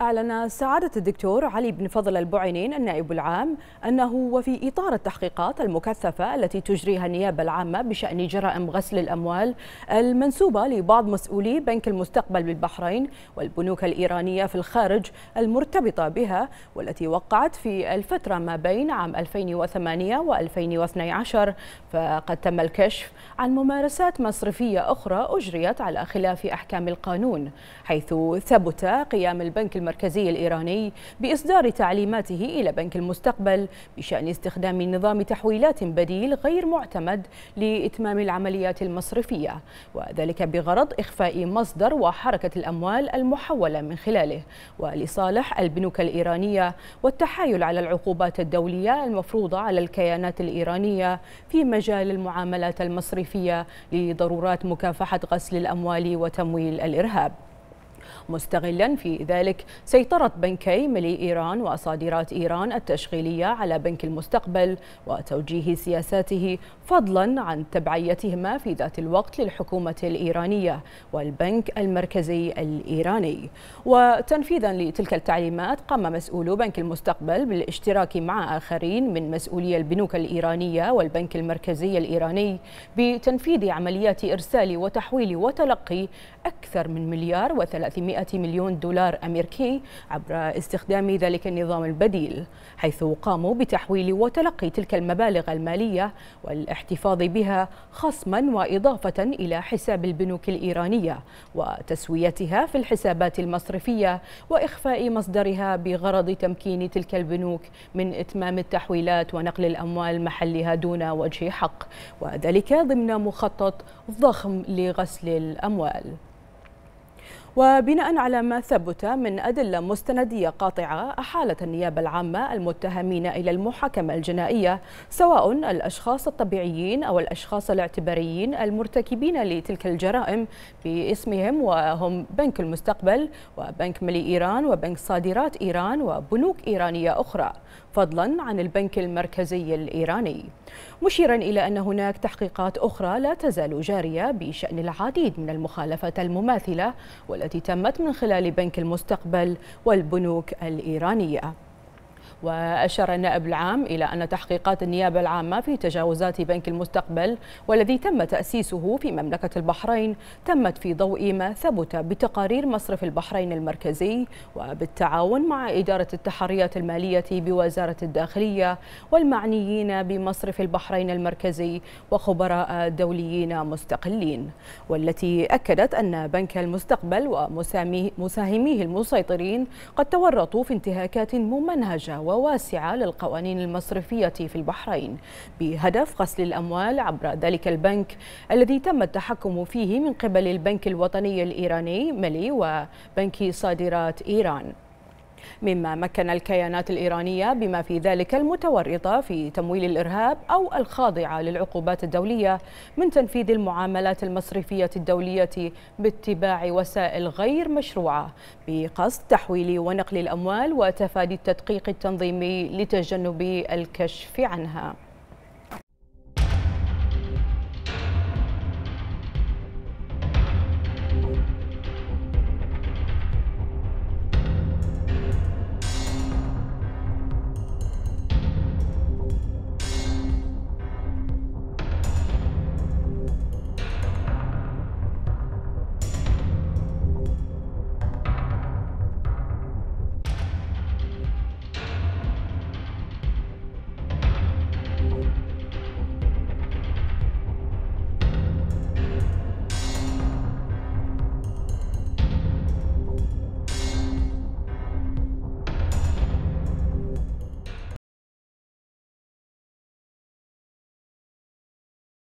أعلن سعادة الدكتور علي بن فضل البعينين النائب العام أنه وفي إطار التحقيقات المكثفة التي تجريها النيابة العامة بشأن جرائم غسل الأموال المنسوبة لبعض مسؤولي بنك المستقبل بالبحرين والبنوك الإيرانية في الخارج المرتبطة بها والتي وقعت في الفترة ما بين عام 2008 و 2012 فقد تم الكشف عن ممارسات مصرفية أخرى أجريت على خلاف أحكام القانون حيث ثبت قيام البنك المركزي الإيراني بإصدار تعليماته إلى بنك المستقبل بشأن استخدام نظام تحويلات بديل غير معتمد لإتمام العمليات المصرفية وذلك بغرض إخفاء مصدر وحركة الأموال المحولة من خلاله ولصالح البنوك الإيرانية والتحايل على العقوبات الدولية المفروضة على الكيانات الإيرانية في مجال المعاملات المصرفية لضرورات مكافحة غسل الأموال وتمويل الإرهاب مستغلا في ذلك سيطرة بنكي ملي إيران وصادرات إيران التشغيلية على بنك المستقبل وتوجيه سياساته فضلا عن تبعيتهما في ذات الوقت للحكومة الإيرانية والبنك المركزي الإيراني وتنفيذا لتلك التعليمات قام مسؤول بنك المستقبل بالاشتراك مع آخرين من مسؤولي البنوك الإيرانية والبنك المركزي الإيراني بتنفيذ عمليات إرسال وتحويل وتلقي أكثر من مليار وثلاثة 300 مليون دولار أمريكي عبر استخدام ذلك النظام البديل حيث قاموا بتحويل وتلقي تلك المبالغ المالية والاحتفاظ بها خصما وإضافة إلى حساب البنوك الإيرانية وتسويتها في الحسابات المصرفية وإخفاء مصدرها بغرض تمكين تلك البنوك من إتمام التحويلات ونقل الأموال محلها دون وجه حق وذلك ضمن مخطط ضخم لغسل الأموال وبناء على ما ثبت من أدلة مستندية قاطعة أحالت النيابة العامة المتهمين إلى المحاكمة الجنائية سواء الأشخاص الطبيعيين أو الأشخاص الاعتباريين المرتكبين لتلك الجرائم باسمهم وهم بنك المستقبل وبنك ملي إيران وبنك صادرات إيران وبنوك إيرانية أخرى فضلا عن البنك المركزي الإيراني مشيرا إلى أن هناك تحقيقات أخرى لا تزال جارية بشأن العديد من المخالفات المماثلة التي تمت من خلال بنك المستقبل والبنوك الإيرانية وأشار النائب العام إلى أن تحقيقات النيابة العامة في تجاوزات بنك المستقبل والذي تم تأسيسه في مملكة البحرين تمت في ضوء ما ثبت بتقارير مصرف البحرين المركزي وبالتعاون مع إدارة التحريات المالية بوزارة الداخلية والمعنيين بمصرف البحرين المركزي وخبراء دوليين مستقلين والتي أكدت أن بنك المستقبل ومساهميه المسيطرين قد تورطوا في انتهاكات ممنهجة وواسعة للقوانين المصرفية في البحرين بهدف غسل الأموال عبر ذلك البنك الذي تم التحكم فيه من قبل البنك الوطني الإيراني ملي وبنك صادرات إيران مما مكن الكيانات الإيرانية بما في ذلك المتورطة في تمويل الإرهاب أو الخاضعة للعقوبات الدولية من تنفيذ المعاملات المصرفية الدولية باتباع وسائل غير مشروعة بقصد تحويل ونقل الأموال وتفادي التدقيق التنظيمي لتجنب الكشف عنها